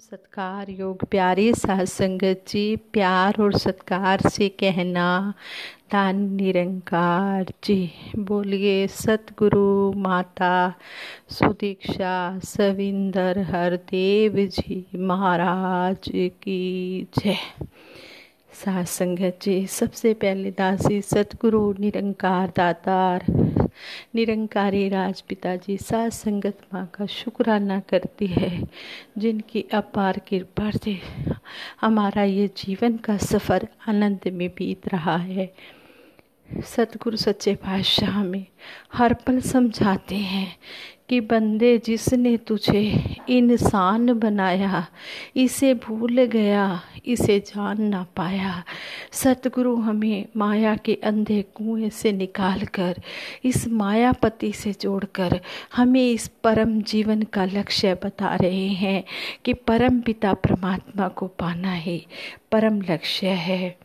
सत्कार योग प्यारे साध जी प्यार और सत्कार से कहना दान निरंकार जी बोलिए सतगुरु माता सुदीक्षा सविंदर हरदेव जी महाराज की जय सास संगत जी सबसे पहले दासी सतगुरु निरंकार दातार निरंकारी राजपिता जी सास संगत माँ का शुक्राना करती है जिनकी अपार कृपा से हमारा ये जीवन का सफ़र आनंद में बीत रहा है सतगुरु सच्चे पातशाह में हर पल समझाते हैं कि बंदे जिसने तुझे इंसान बनाया इसे भूल गया इसे जान ना पाया सतगुरु हमें माया के अंधे कुएं से निकाल कर इस मायापति से जोड़कर हमें इस परम जीवन का लक्ष्य बता रहे हैं कि परम पिता परमात्मा को पाना ही परम लक्ष्य है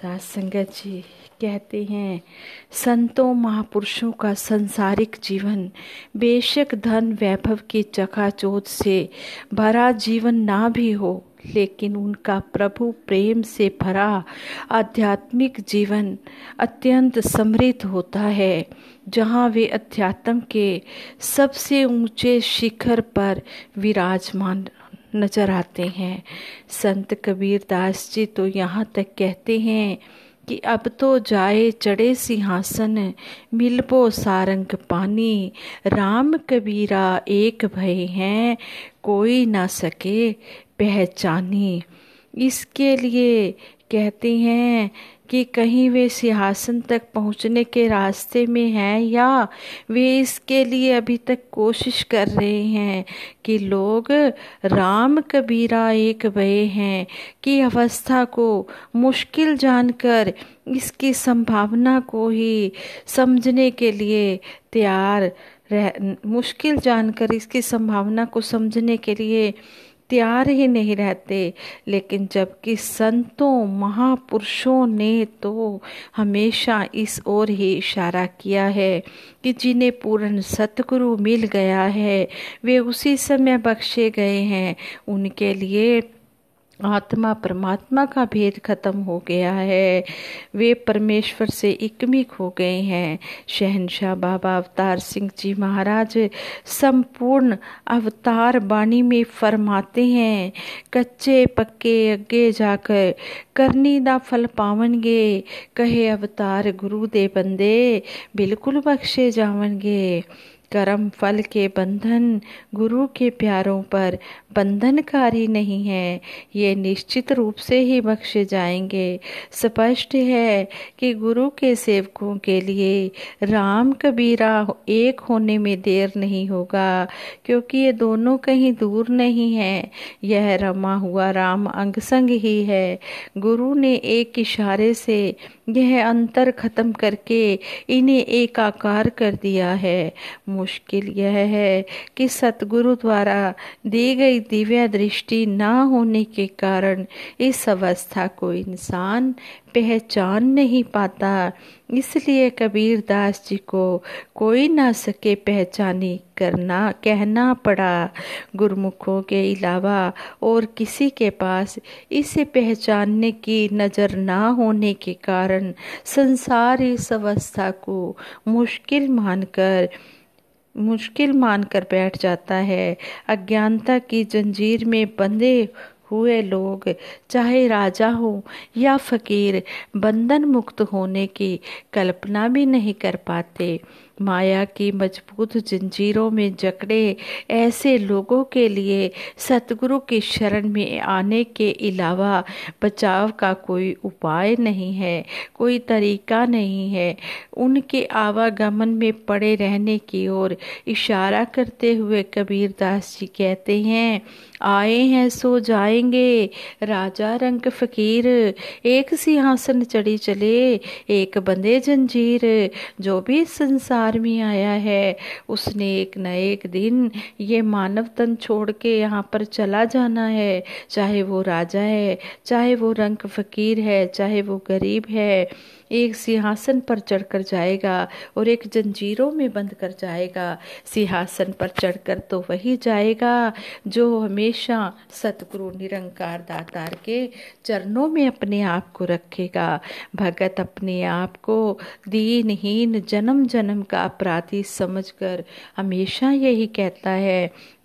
साध संगत जी कहते हैं संतों महापुरुषों का संसारिक जीवन बेशक धन वैभव की चकाचौंध से भरा जीवन ना भी हो लेकिन उनका प्रभु प्रेम से भरा आध्यात्मिक जीवन अत्यंत समृद्ध होता है जहाँ वे अध्यात्म के सबसे ऊंचे शिखर पर विराजमान नज़र आते हैं संत कबीर दास जी तो यहाँ तक कहते हैं कि अब तो जाए चढ़े सिंहासन मिलबो सारंग पानी राम कबीरा एक भय हैं कोई ना सके पहचानी इसके लिए कहते हैं कि कहीं वे सिंहासन तक पहुंचने के रास्ते में हैं या वे इसके लिए अभी तक कोशिश कर रहे हैं कि लोग राम कबीरा एक वे हैं कि अवस्था को मुश्किल जानकर इसकी संभावना को ही समझने के लिए तैयार रह मुश्किल जानकर इसकी संभावना को समझने के लिए तैयार ही नहीं रहते लेकिन जबकि संतों महापुरुषों ने तो हमेशा इस ओर ही इशारा किया है कि जिन्हें पूर्ण सतगुरु मिल गया है वे उसी समय बख्शे गए हैं उनके लिए आत्मा परमात्मा का भेद खत्म हो गया है वे परमेश्वर से एकमिक हो गए हैं शहनशाह बाबा अवतार सिंह जी महाराज संपूर्ण अवतार बाणी में फरमाते हैं कच्चे पक्के अगे जाकर करनी दा फल पावनगे कहे अवतार गुरु दे बंदे बिल्कुल बख्शे जावनगे कर्म फल के बंधन गुरु के प्यारों पर बंधनकारी नहीं है ये निश्चित रूप से ही बख्शे जाएंगे स्पष्ट है कि गुरु के सेवकों के लिए राम कबीरा एक होने में देर नहीं होगा क्योंकि ये दोनों कहीं दूर नहीं है यह रमा हुआ राम अंग संग ही है गुरु ने एक इशारे से यह अंतर खत्म करके इन्हें एकाकार कर दिया है मुश्किल यह है कि सतगुरु द्वारा दी गई दिव्य दृष्टि ना होने के कारण इस अवस्था को इंसान पहचान नहीं पाता इसलिए कबीर दास जी को कोई ना सके पहचाने करना कहना पड़ा गुरुमुखों के अलावा और किसी के पास इसे पहचानने की नज़र ना होने के कारण संसार इस अवस्था को मुश्किल मानकर मुश्किल मानकर बैठ जाता है अज्ञानता की जंजीर में बंधे हुए लोग चाहे राजा हो या फकीर बंधन मुक्त होने की कल्पना भी नहीं कर पाते माया की मजबूत जंजीरों में जकड़े ऐसे लोगों के लिए सतगुरु की शरण में आने के अलावा बचाव का कोई उपाय नहीं है कोई तरीका नहीं है उनके आवागमन में पड़े रहने की ओर इशारा करते हुए कबीरदास जी कहते हैं आए हैं सो जाएंगे राजा रंग फकीर एक सिंहासन चढ़ी चले एक बंदे जंजीर जो भी संसार संसार में आया है उसने एक न एक दिन ये मानव तन छोड़ के यहाँ पर चला जाना है चाहे वो राजा है चाहे वो रंग फकीर है चाहे वो गरीब है एक सिंहासन पर चढ़कर जाएगा और एक जंजीरों में बंद कर जाएगा सिंहासन पर चढ़कर तो वही जाएगा जो हमेशा सतगुरु निरंकार दातार के चरणों में अपने आप को रखेगा भगत अपने आप को दीनहीन जन्म जन्म का अपराधी समझकर हमेशा यही कहता है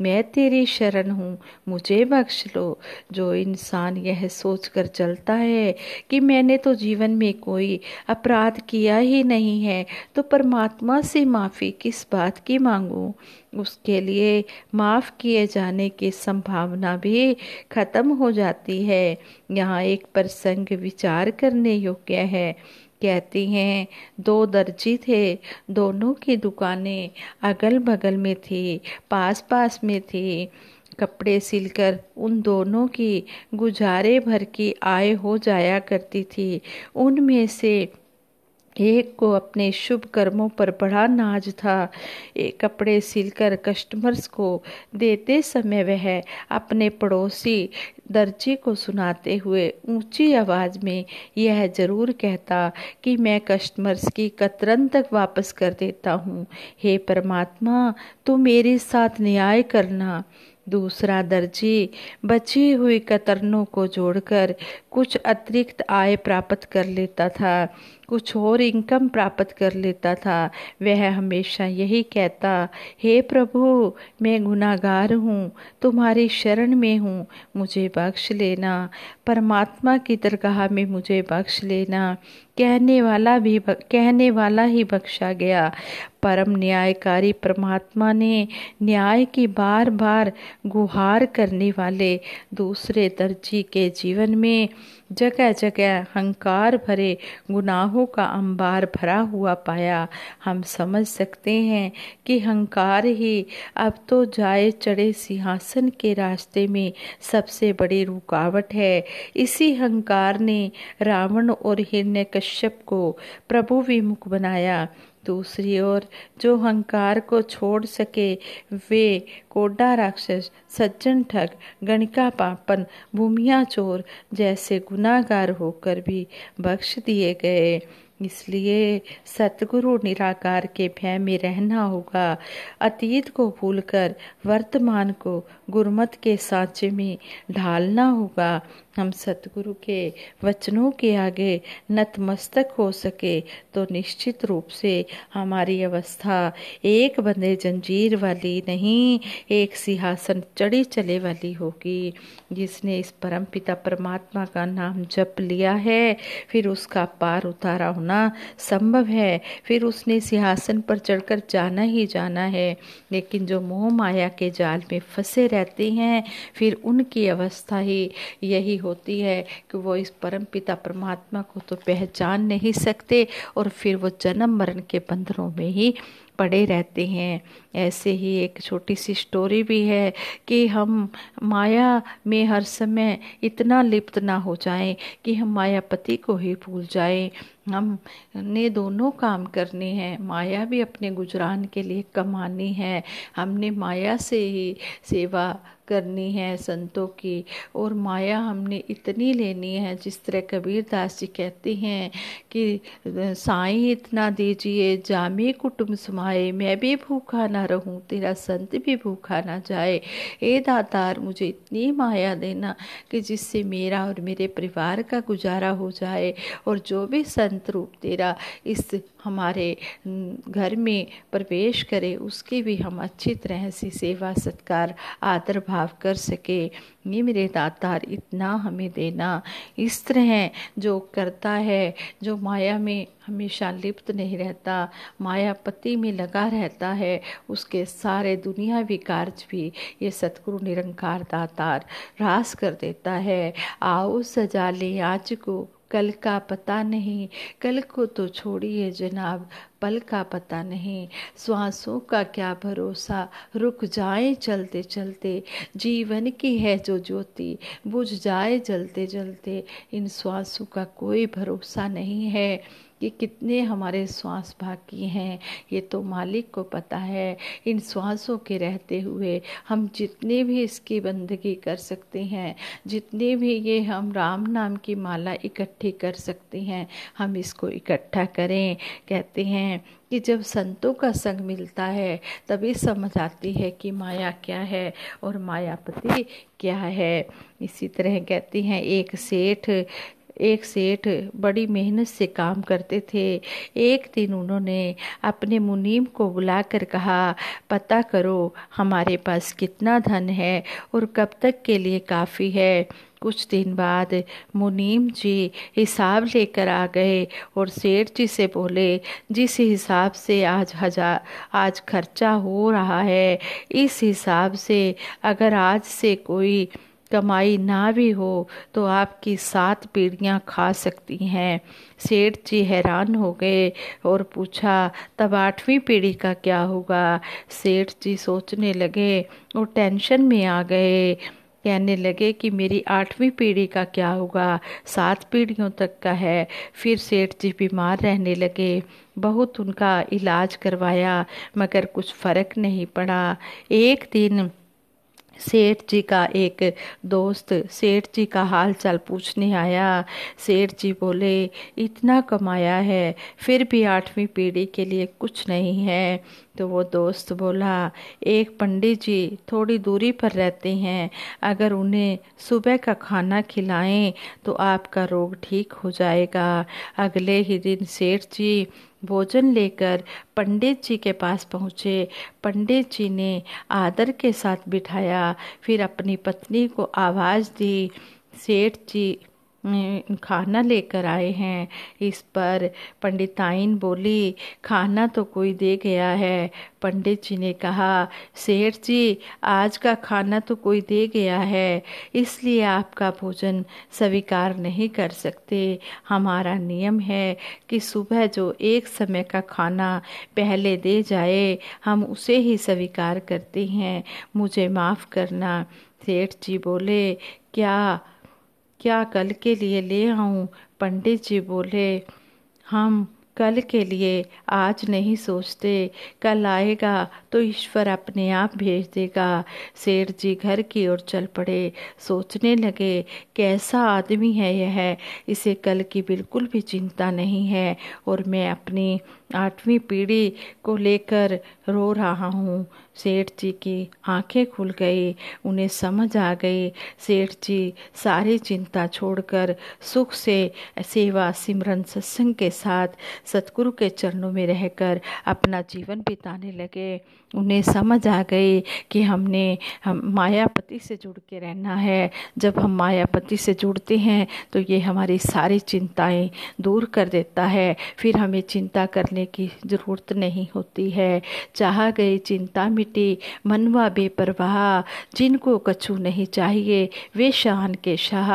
मैं तेरी शरण हूँ मुझे बख्श लो जो इंसान यह सोचकर चलता है कि मैंने तो जीवन में कोई अपराध किया ही नहीं है तो परमात्मा से माफ़ी किस बात की मांगूं उसके लिए माफ़ किए जाने की संभावना भी खत्म हो जाती है यहाँ एक प्रसंग विचार करने योग्य है कहती हैं दो दर्जी थे दोनों की दुकानें अगल बगल में थी पास पास में थी कपड़े सिलकर उन दोनों की गुजारे भर की आय हो जाया करती थी उनमें से एक को अपने शुभ कर्मों पर बड़ा नाज था एक कपड़े सिलकर कस्टमर्स को देते समय वह अपने पड़ोसी दर्जी को सुनाते हुए ऊंची आवाज़ में यह जरूर कहता कि मैं कस्टमर्स की कतरन तक वापस कर देता हूँ हे परमात्मा तू मेरे साथ न्याय करना दूसरा दर्जी बची हुई कतरनों को जोड़कर कुछ अतिरिक्त आय प्राप्त कर लेता था कुछ और इनकम प्राप्त कर लेता था वह हमेशा यही कहता हे प्रभु मैं गुनागार हूँ तुम्हारी शरण में हूँ मुझे बख्श लेना परमात्मा की दरगाह में मुझे बख्श लेना कहने वाला भी कहने वाला ही बख्शा गया परम न्यायकारी परमात्मा ने न्याय की बार बार गुहार करने वाले दूसरे दर्जी के जीवन में जगह जगह अहंकार भरे गुनाहों का अंबार भरा हुआ पाया हम समझ सकते हैं कि अहंकार ही अब तो जाए चढ़े सिंहासन के रास्ते में सबसे बड़ी रुकावट है इसी अहंकार ने रावण और हिरण्य कश्यप को प्रभु विमुख बनाया दूसरी ओर जो अहंकार को छोड़ सके वे कोडा राक्षस सज्जन ठग गणिका पापन भूमिया चोर जैसे गुनागार होकर भी बख्श दिए गए इसलिए सतगुरु निराकार के भय में रहना होगा अतीत को भूलकर वर्तमान को गुरमत के सांचे में ढालना होगा हम सतगुरु के वचनों के आगे नतमस्तक हो सके तो निश्चित रूप से हमारी अवस्था एक बंदे जंजीर वाली नहीं एक सिंहासन चढ़ी चले वाली होगी जिसने इस परम पिता परमात्मा का नाम जप लिया है फिर उसका पार उतारा होना संभव है फिर उसने सिंहासन पर चढ़कर जाना ही जाना है लेकिन जो मोह माया के जाल में फंसे रह रहती हैं फिर उनकी अवस्था ही यही होती है कि वो इस परम पिता परमात्मा को तो पहचान नहीं सकते और फिर वो जन्म मरण के बंधनों में ही पड़े रहते हैं ऐसे ही एक छोटी सी स्टोरी भी है कि हम माया में हर समय इतना लिप्त ना हो जाएं कि हम माया पति को ही भूल जाएं हम ने दोनों काम करने हैं माया भी अपने गुजरान के लिए कमानी है हमने माया से ही सेवा करनी है संतों की और माया हमने इतनी लेनी है जिस तरह कबीरदास जी कहते हैं कि साई इतना दीजिए जामे कुटुम समाए मैं भी भूखा ना रहूं तेरा संत भी भूखा ना जाए ए दातार मुझे इतनी माया देना कि जिससे मेरा और मेरे परिवार का गुजारा हो जाए और जो भी संत रूप तेरा इस हमारे घर में प्रवेश करे उसकी भी हम अच्छी तरह से सेवा सत्कार आदर भाव कर सके ये मेरे दातार इतना हमें देना इस तरह जो करता है जो माया में हमेशा लिप्त नहीं रहता माया पति में लगा रहता है उसके सारे भी कार्य भी ये सतगुरु निरंकार दातार रास कर देता है आओ सजा ले आज को कल का पता नहीं कल को तो छोड़िए जनाब पल का पता नहीं सांसों का क्या भरोसा रुक जाए चलते चलते जीवन की है जो ज्योति बुझ जाए जलते जलते इन सांसों का कोई भरोसा नहीं है ये कितने हमारे श्वास बाकी हैं ये तो मालिक को पता है इन श्वासों के रहते हुए हम जितने भी इसकी बंदगी कर सकते हैं जितने भी ये हम राम नाम की माला इकट्ठी कर सकते हैं हम इसको इकट्ठा करें कहते हैं कि जब संतों का संग मिलता है तभी समझ आती है कि माया क्या है और मायापति क्या है इसी तरह कहती हैं एक सेठ एक सेठ बड़ी मेहनत से काम करते थे एक दिन उन्होंने अपने मुनीम को बुलाकर कहा पता करो हमारे पास कितना धन है और कब तक के लिए काफ़ी है कुछ दिन बाद मुनीम जी हिसाब लेकर आ गए और सेठ जी से बोले जिस हिसाब से आज हजार आज खर्चा हो रहा है इस हिसाब से अगर आज से कोई कमाई ना भी हो तो आपकी सात पीढ़ियां खा सकती हैं सेठ जी हैरान हो गए और पूछा तब आठवीं पीढ़ी का क्या होगा सेठ जी सोचने लगे और टेंशन में आ गए कहने लगे कि मेरी आठवीं पीढ़ी का क्या होगा सात पीढ़ियों तक का है फिर सेठ जी बीमार रहने लगे बहुत उनका इलाज करवाया मगर कुछ फ़र्क नहीं पड़ा एक दिन सेठ जी का एक दोस्त सेठ जी का हाल चाल पूछने आया सेठ जी बोले इतना कमाया है फिर भी आठवीं पीढ़ी के लिए कुछ नहीं है तो वो दोस्त बोला एक पंडित जी थोड़ी दूरी पर रहते हैं अगर उन्हें सुबह का खाना खिलाएं तो आपका रोग ठीक हो जाएगा अगले ही दिन सेठ जी भोजन लेकर पंडित जी के पास पहुँचे पंडित जी ने आदर के साथ बिठाया फिर अपनी पत्नी को आवाज़ दी सेठ जी खाना लेकर आए हैं इस पर पंडिताइन बोली खाना तो कोई दे गया है पंडित जी ने कहा सेठ जी आज का खाना तो कोई दे गया है इसलिए आपका भोजन स्वीकार नहीं कर सकते हमारा नियम है कि सुबह जो एक समय का खाना पहले दे जाए हम उसे ही स्वीकार करते हैं मुझे माफ़ करना सेठ जी बोले क्या क्या कल के लिए ले आऊँ पंडित जी बोले हम कल के लिए आज नहीं सोचते कल आएगा तो ईश्वर अपने आप भेज देगा सेठ जी घर की ओर चल पड़े सोचने लगे कैसा आदमी है यह इसे कल की बिल्कुल भी चिंता नहीं है और मैं अपनी आठवीं पीढ़ी को लेकर रो रहा हूँ सेठ जी की आंखें खुल गई उन्हें समझ आ गई सेठ जी सारी चिंता छोड़कर सुख से सेवा सिमरन सत्संग के साथ सतगुरु के चरणों में रहकर अपना जीवन बिताने लगे उन्हें समझ आ गई कि हमने हम मायापति से जुड़ के रहना है जब हम मायापति से जुड़ते हैं तो ये हमारी सारी चिंताएं दूर कर देता है फिर हमें चिंता करने करने की ज़रूरत नहीं होती है चाह गई चिंता मिटी मनवा बेपरवाह जिनको कछु नहीं चाहिए वे शान के शाह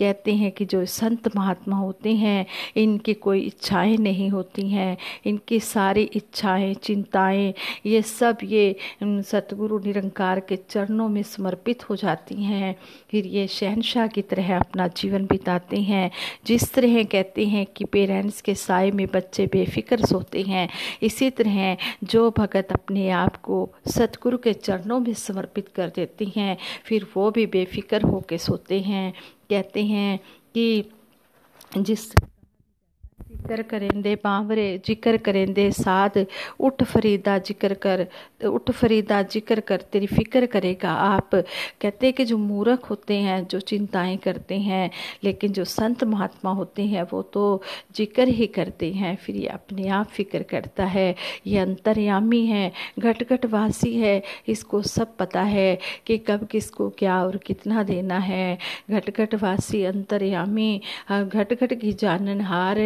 कहते हैं कि जो संत महात्मा होते हैं इनकी कोई इच्छाएं नहीं होती हैं इनकी सारी इच्छाएं चिंताएं ये सब ये सतगुरु निरंकार के चरणों में समर्पित हो जाती हैं फिर ये शहनशाह की तरह अपना जीवन बिताते हैं जिस तरह कहते हैं कि पेरेंट्स के साय में बच्चे बेफिक्र सोते हैं इसी तरह जो भगत अपने आप को सतगुरु के चरणों में समर्पित कर देती हैं फिर वो भी बेफिक्र होकर सोते हैं कहते हैं कि जिस जिक्र करेंदे बांवरे जिक्र करेंदे साध उठ फरीदा जिक्र कर उठ फरीदा जिक्र कर तेरी फिक्र करेगा आप कहते हैं कि जो मूर्ख होते हैं जो चिंताएं करते हैं लेकिन जो संत महात्मा होते हैं वो तो जिक्र ही करते हैं फिर ये अपने आप फिक्र करता है ये अंतर्यामी है घट घट वासी है इसको सब पता है कि कब किसको क्या और कितना देना है घट घट वासी अंतर्यामी घट घट की जाननहार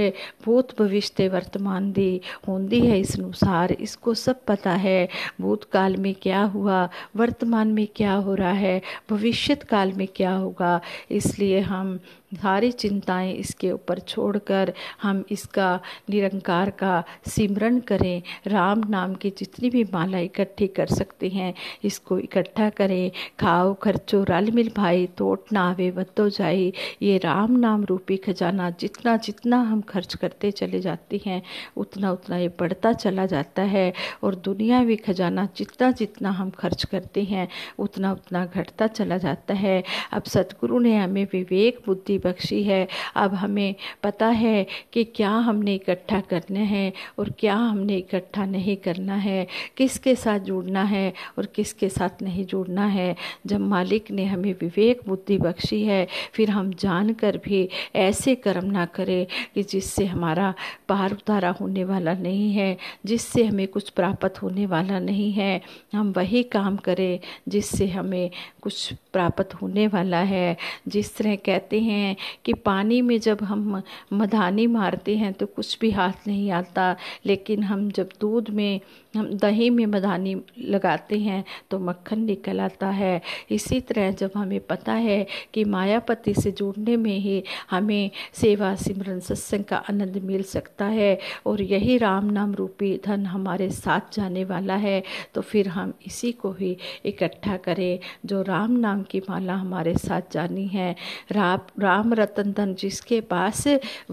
भूत भविष्य ਤੇ ਵਰਤਮਾਨ ਦੀ ਹੁੰਦੀ है इस अनुसार इसको सब पता है भूतकाल में क्या हुआ वर्तमान में क्या हो रहा है भविष्य काल में क्या होगा इसलिए हम सारी चिंताएं इसके ऊपर छोड़कर हम इसका निरंकार का सिमरण करें राम नाम की जितनी भी माला इकट्ठी कर सकते हैं इसको इकट्ठा करें खाओ खर्चो रल मिल भाई तोट ना आवे बदो जाए ये राम नाम रूपी खजाना जितना जितना हम खर्च करते चले जाते हैं उतना उतना ये बढ़ता चला जाता है और दुनियावी खजाना जितना जितना हम खर्च करते हैं उतना उतना घटता चला जाता है अब सतगुरु ने हमें विवेक बुद्धि बख्शी है अब हमें पता है कि क्या हमने इकट्ठा करना है और क्या हमने इकट्ठा नहीं करना है किसके साथ जुड़ना है और किसके साथ नहीं जुड़ना है जब मालिक ने हमें विवेक बुद्धि बख्शी है फिर हम जान कर भी ऐसे कर्म ना करें कि जिससे हमारा पार उतारा होने वाला नहीं है जिससे हमें कुछ प्राप्त होने वाला नहीं है हम वही काम करें जिससे हमें कुछ प्राप्त होने वाला है जिस तरह कहते हैं हैं कि पानी में जब हम मधानी मारते हैं तो कुछ भी हाथ नहीं आता लेकिन हम जब दूध में हम दही में मधानी लगाते हैं तो मक्खन निकल आता है इसी तरह जब हमें पता है कि मायापति से जुड़ने में ही हमें सेवा सिमरन सत्संग का आनंद मिल सकता है और यही राम नाम रूपी धन हमारे साथ जाने वाला है तो फिर हम इसी को ही इकट्ठा करें जो राम नाम की माला हमारे साथ जानी है राम राम राम रतन धन जिसके पास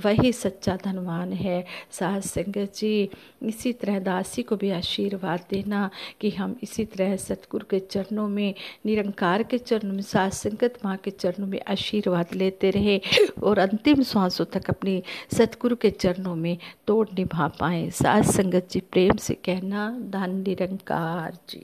वही सच्चा धनवान है साहस संगत जी इसी तरह दासी को भी आशीर्वाद देना कि हम इसी तरह सतगुरु के चरणों में निरंकार के चरणों में साहस संगत माँ के चरणों में आशीर्वाद लेते रहे और अंतिम सांसों तक अपनी सतगुरु के चरणों में तोड़ निभा पाए साहस संगत जी प्रेम से कहना धन निरंकार जी